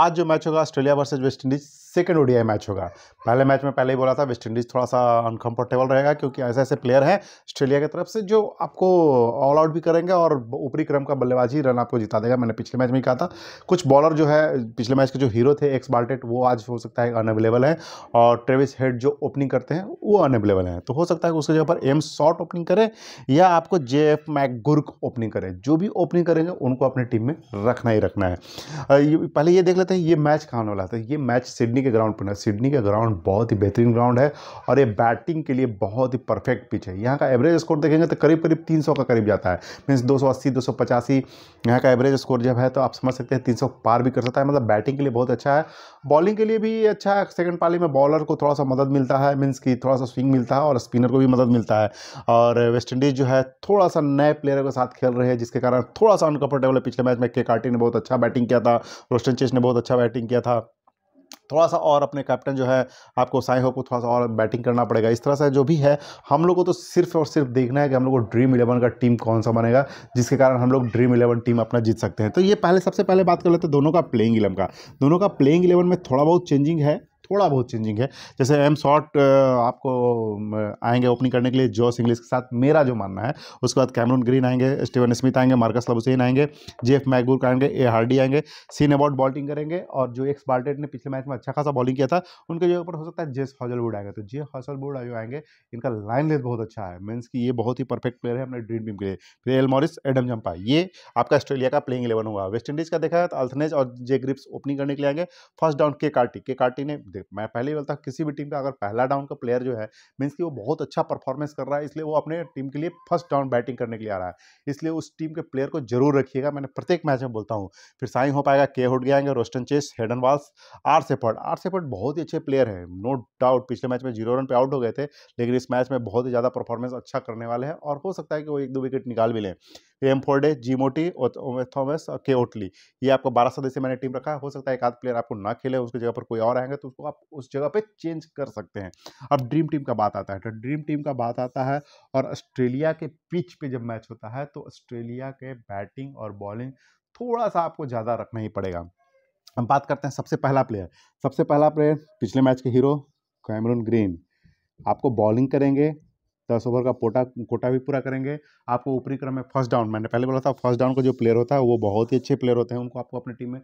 आज जो मैच होगा Australia versus West Indies second ODI match होगा पहले मैच में पहले ही बोला था वेस्ट इंडीज थोड़ा सा अनकंफर्टेबल रहेगा क्योंकि ऐसे ऐसे प्लेयर हैं ऑस्ट्रेलिया की तरफ से जो आपको ऑल आउट भी करेंगे और ऊपरी क्रम का बल्लेबाजी रन आपको जिता देगा मैंने पिछले मैच में कहा था कुछ बॉलर जो है पिछले मैच के जो हीरो थे एक्स बाल्टेट वो आज हो सकता है अनअवेलेबल है और ट्रेविस हेड जो ओपनिंग करते हैं वो अनअवेलेबल हैं तो हो सकता है उसके जगह पर एम शॉर्ट ओपनिंग करें या आपको जे एफ मैकगुर्क ओपनिंग करें जो भी ओपनिंग करेंगे उनको अपनी टीम में रखना ही रखना है पहले ये देख लेते हैं ये मैच कहाँ वाला था तो ये मैच सिडनी के ग्राउंड पर ना सिडनी का ग्राउंड बहुत ही बेहतरीन ग्राउंड है और ये बैटिंग के लिए बहुत ही परफेक्ट पिच है यहाँ का एवरेज स्कोर देखेंगे तो करीब करीब 300 का करीब जाता है मीन्स 280 पचासी यहाँ का एवरेज स्कोर जब है तो आप समझ सकते हैं सौ पार भी कर सकता है मतलब बैटिंग के लिए बहुत अच्छा है बॉलिंग के लिए भी अच्छा है सेकेंड पाली में बॉलर को थोड़ा सा मदद मिलता है मीन्स की थोड़ा सा स्विंग मिलता है और स्पिनर को भी मदद मिलता है और वेस्ट इंडीज़ जो है थोड़ा सा नए प्लेयर के साथ खेल रहे हैं जिसके कारण थोड़ा सा अनकंफर्टेबल है पिछले मैच में के ने बहुत अच्छा बैटिंग किया था रोस्टन चेस ने बहुत बहुत अच्छा बैटिंग किया था थोड़ा सा और अपने कैप्टन जो है आपको साई हो को थोड़ा सा और बैटिंग करना पड़ेगा इस तरह से जो भी है हम लोग को तो सिर्फ और सिर्फ देखना है कि हम लोग को ड्रीम इलेवन का टीम कौन सा बनेगा जिसके कारण हम लोग ड्रीम इलेवन टीम अपना जीत सकते हैं तो ये पहले सबसे पहले बात कर लेते हैं दोनों का प्लेइंग इलेवन का दोनों का प्लेइंग इलेवन में थोड़ा बहुत चेंजिंग है थोड़ा बहुत चेंजिंग है जैसे एम शॉर्ट आपको आएंगे ओपनिंग करने के लिए जॉस इंग्लिस के साथ मेरा जो मानना है उसके बाद कैमरून ग्रीन आएंगे स्टीवन स्मिथ आएंगे मार्कस लबुसैन आएंगे जेफ मैगबुर्क आएंगे ए हार्डी आएंगे सीन अबाउट बॉलिंग करेंगे और जो एक्स बार्टेड ने पिछले मैच में अच्छा खासा बॉलिंग किया था उनके जगह पर हो सकता है जेस हॉजलवुड आएगा तो जे हॉजलवुड जो आएंगे इनका लाइन लेंथ बहुत अच्छा है मीन्स कि ये बहुत ही परफेक्ट प्लेयर है अपने ड्रीम टीम के लिए फिर एल मॉरिस एडम जम्पा ये आपका ऑस्ट्रेलिया का प्लेइंग इलेवन हुआ वेस्ट इंडीज़ का देखा है तो अल्थनेज और जे ग्रिप्स ओपनिंग करने के लिए आएंगे first down K Carty K Carty ने मैं पहले ही बोलता किसी भी टीम का अगर पहला डाउन का प्लेयर जो है मीन्स कि वो बहुत अच्छा परफॉर्मेंस कर रहा है इसलिए वो अपने टीम के लिए फर्स्ट डाउन बैटिंग करने के लिए आ रहा है इसलिए उस टीम के प्लेयर को जरूर रखिएगा मैंने प्रत्येक मैच में बोलता हूँ फिर साइन हो पाएगा के हुड गएंगे Roston Chase Hayden Walsh R Shepherd R Shepherd बहुत ही अच्छे प्लेयर हैं नो डाउट पिछले मैच में जीरो रन पे आउट हो गए थे लेकिन इस मैच में बहुत ही ज़्यादा परफॉर्मेंस अच्छा करने वाले हैं और हो सकता है कि वो एक दो विकेट निकाल भी लें हेमफोर्डे जीमोटी और थॉमस के ओटली ये आपको बारह सदस्य मैंने टीम रखा हो सकता है एक आध प्लेयर आपको ना खेले उसकी जगह पर कोई और आएंगे तो उसको आप उस जगह पर चेंज कर सकते हैं अब ड्रीम टीम का बात आता है तो ड्रीम टीम का बात आता है और ऑस्ट्रेलिया के पिच पे जब मैच होता है तो ऑस्ट्रेलिया के बैटिंग और बॉलिंग थोड़ा सा आपको ज़्यादा रखना ही पड़ेगा हम बात करते हैं सबसे पहला प्लेयर सबसे पहला प्लेयर पिछले मैच के हीरो कैमरून ग्रीन आपको बॉलिंग करेंगे दस ओवर का पोटा कोटा भी पूरा करेंगे आपको ऊपरी क्रम में फर्स्ट डाउन मैंने पहले बोला था फर्स्ट डाउन का जो प्लेयर होता है वो बहुत ही अच्छे प्लेयर होते हैं उनको आपको अपनी टीम में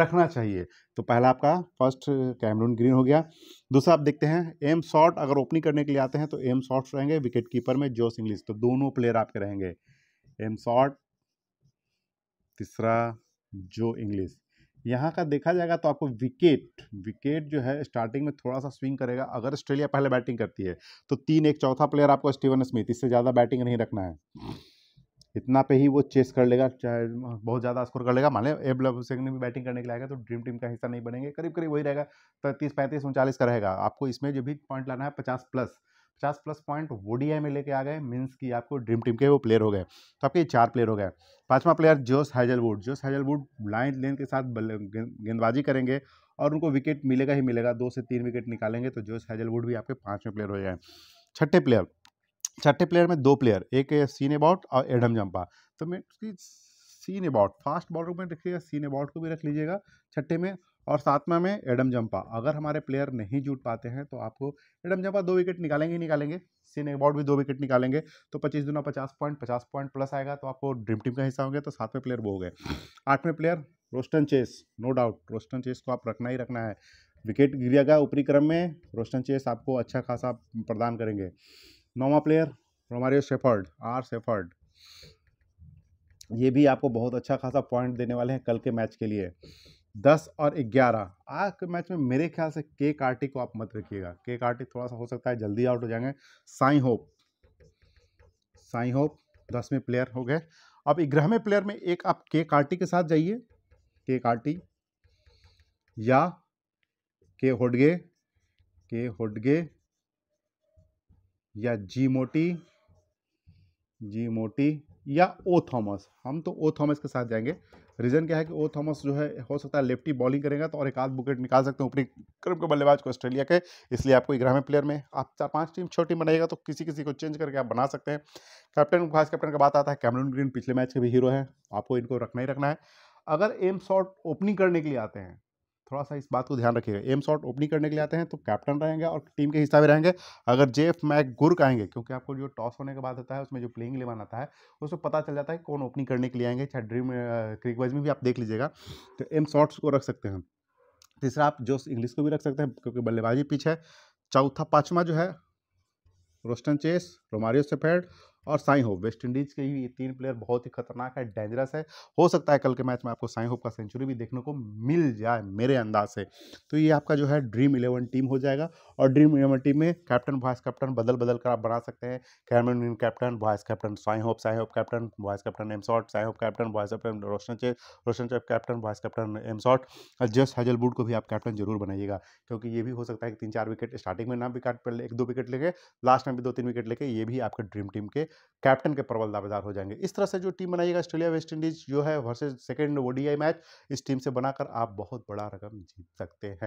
रखना चाहिए तो पहला आपका फर्स्ट कैमरून ग्रीन हो गया दूसरा आप देखते हैं एम शॉट अगर ओपनिंग करने के लिए आते हैं तो एम शॉट्स रहेंगे विकेट कीपर में जोस इंग्लिस तो दोनों प्लेयर आपके रहेंगे एम शॉट तीसरा जो इंग्लिश यहाँ का देखा जाएगा तो आपको विकेट विकेट जो है स्टार्टिंग में थोड़ा सा स्विंग करेगा अगर ऑस्ट्रेलिया पहले बैटिंग करती है तो तीन एक चौथा प्लेयर आपको स्टीवन स्मिथ इससे ज़्यादा बैटिंग नहीं रखना है इतना पे ही वो चेस कर लेगा चाहे बहुत ज़्यादा स्कोर कर लेगा मान लें एब लव सिंह ने भी बैटिंग करने के लिए आएगा तो ड्रीम टीम का हिस्सा नहीं बनेंगे करीब करीब वही रहेगा पैंतीस पैंतीस उनचालीस का रहेगा आपको इसमें जो भी पॉइंट लाना है पचास प्लस पचास प्लस पॉइंट आई में लेके आ गए मीन्स कि आपको ड्रीम टीम के वो प्लेयर हो गए तो आपके चार प्लेयर हो गए पांचवा player Josh Hazlewood Josh Hazlewood line length के साथ गेंदबाजी करेंगे और उनको विकेट मिलेगा ही मिलेगा दो से तीन विकेट निकालेंगे तो जोस हैजलवुड भी आपके पाँचवें प्लेयर हो जाए छठे प्लेयर छठे प्लेयर में दो प्लेयर एक सीन अबाउट और एडम जम्पा तो मैं सीन अबाउट फास्ट बॉलर में रखिएगा सीन अबाउट को भी रख लीजिएगा छठे में और साथ में हमें एडम जंपा अगर हमारे प्लेयर नहीं जुट पाते हैं तो आपको एडम जंपा दो विकेट निकालेंगे ही निकालेंगे सीन अबाउट भी दो विकेट निकालेंगे तो पच्चीस दिनों पचास पॉइंट पचास पॉइंट प्लस आएगा तो आपको ड्रीम टीम का हिस्सा होंगे तो सातवें प्लेयर वो हो गए आठवें player Roston Chase no doubt Roston Chase को आप रखना ही रखना है विकेट गिरेगा ऊपरी क्रम में रोस्टन चेस आपको अच्छा खासा प्रदान करेंगे नौवा player Romario Shepherd R Shepherd ये भी आपको बहुत अच्छा खासा पॉइंट देने वाले हैं कल के मैच के लिए दस और ग्यारह आज के मैच में मेरे ख्याल से के कार्टी को आप मत रखिएगा के कार्टी थोड़ा सा हो सकता है जल्दी आउट हो जाएंगे साई होप साई होप दसवें प्लेयर हो गए अब ग्यारहवें प्लेयर में एक आप के कार्टी के साथ जाइए के कार्टी या के होडगे के होडगे या जी मोटी जी मोटी या ओ थॉमस हम तो ओ थॉमस के साथ जाएंगे रीज़न क्या है कि ओ थॉमस जो है हो सकता है लेफ्टी बॉलिंग करेगा तो और एक आध विकेट निकाल सकते हैं ऊपरी क्रम के बल्लेबाज को ऑस्ट्रेलिया के इसलिए आपको ग्रामीण प्लेयर में आप चार पांच टीम छोटी बनाएगा तो किसी किसी को चेंज करके आप बना सकते हैं कैप्टन वाइस कैप्टन का बात आता है कैमरून ग्रीन पिछले मैच के भी हीरो हैं आपको इनको रखना ही रखना है अगर एम शॉट ओपनिंग करने के लिए आते हैं थोड़ा सा इस बात को ध्यान रखिएगा एम शॉट ओपनिंग करने के लिए आते हैं तो कैप्टन रहेंगे और टीम के हिस्सा भी रहेंगे अगर जेफ मैक गुर्क आएंगे क्योंकि आपको जो टॉस होने के बाद होता है उसमें जो प्लेइंग लेवान आता है उसमें पता चल जाता है कौन ओपनिंग करने के लिए आएंगे चाहे ड्रीम क्रिकवाइज में भी आप देख लीजिएगा तो एम शॉट्स को रख सकते हैं तीसरा आप जोश इंग्लिश को भी रख सकते हैं क्योंकि बल्लेबाजी पिच है चौथा पाँचवा जो है रोस्टन चेस रोमारियो सेफेड और साई होप वेस्ट इंडीज़ के ही ये तीन प्लेयर बहुत ही खतरनाक है डेंजरस है हो सकता है कल के मैच में आपको साई होप का सेंचुरी भी देखने को मिल जाए मेरे अंदाज से तो ये आपका जो है ड्रीम इलेवन टीम हो जाएगा और ड्रीम इलेवन टीम में कैप्टन वाइस कैप्टन बदल बदल कर आप बना सकते हैं कैमरन इन captain vice captain Shai Hope Shai Hope captain vice captain M Short Shai Hope captain vice captain Roston Chase Roston Chase captain vice captain M Short और जस्ट हेजलबुड को भी आप कैप्टन जरूर बनाइएगा क्योंकि ये भी हो सकता है कि तीन चार विकेट स्टार्टिंग में ना भी काट पर एक दो विकेट लेके लास्ट में भी दो तीन विकेट लेके ये भी आपके ड्रीम टीम के कैप्टन के प्रबल दावेदार हो जाएंगे इस तरह से जो टीम बनाइएगा ऑस्ट्रेलिया वेस्ट इंडीज जो है वर्सेज सेकेंड ओडीआई मैच इस टीम से बनाकर आप बहुत बड़ा रकम जीत सकते हैं